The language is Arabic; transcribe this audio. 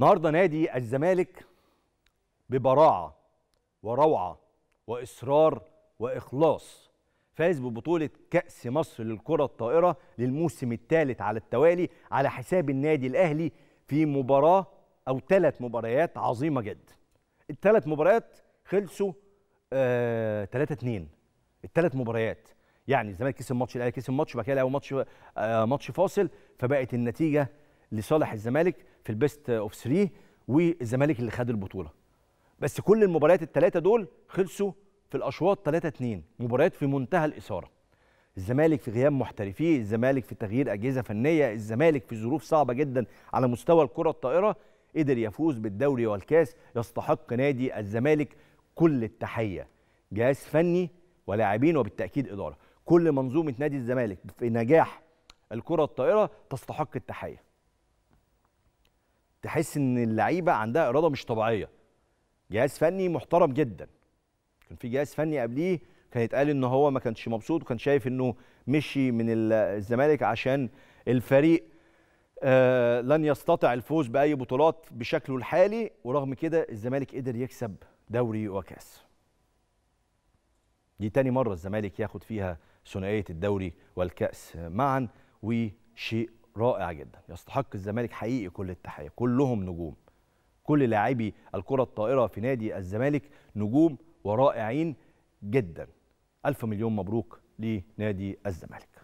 النهارده نادي الزمالك ببراعه وروعه واصرار واخلاص فاز ببطوله كاس مصر للكره الطائره للموسم الثالث على التوالي على حساب النادي الاهلي في مباراه او ثلاث مباريات عظيمه جدا الثلاث مباريات خلصوا 3 آه، 2 الثلاث مباريات يعني الزمالك كسب ماتش الاهلي كسب ماتش وبعد كده ماتش آه ماتش فاصل فبقت النتيجه لصالح الزمالك في البيست اوف 3 والزمالك اللي خد البطوله بس كل المباريات الثلاثه دول خلصوا في الاشواط 3 2 مباريات في منتهى الاثاره الزمالك في غياب محترفيه الزمالك في تغيير اجهزه فنيه الزمالك في ظروف صعبه جدا على مستوى الكره الطائره قدر يفوز بالدوري والكاس يستحق نادي الزمالك كل التحيه جهاز فني ولاعبين وبالتاكيد اداره كل منظومه نادي الزمالك في نجاح الكره الطائره تستحق التحيه تحس ان اللعيبه عندها اراده مش طبيعيه جهاز فني محترم جدا كان في جهاز فني قبليه كان يتقال ان هو ما كانش مبسوط وكان شايف انه مشي من الزمالك عشان الفريق آه لن يستطع الفوز باي بطولات بشكله الحالي ورغم كده الزمالك قدر يكسب دوري وكاس دي تاني مره الزمالك ياخد فيها ثنائيه الدوري والكاس معا وشيء رائع جدا يستحق الزمالك حقيقي كل التحيه كلهم نجوم كل لاعبي الكره الطائره في نادي الزمالك نجوم ورائعين جدا الف مليون مبروك لنادي الزمالك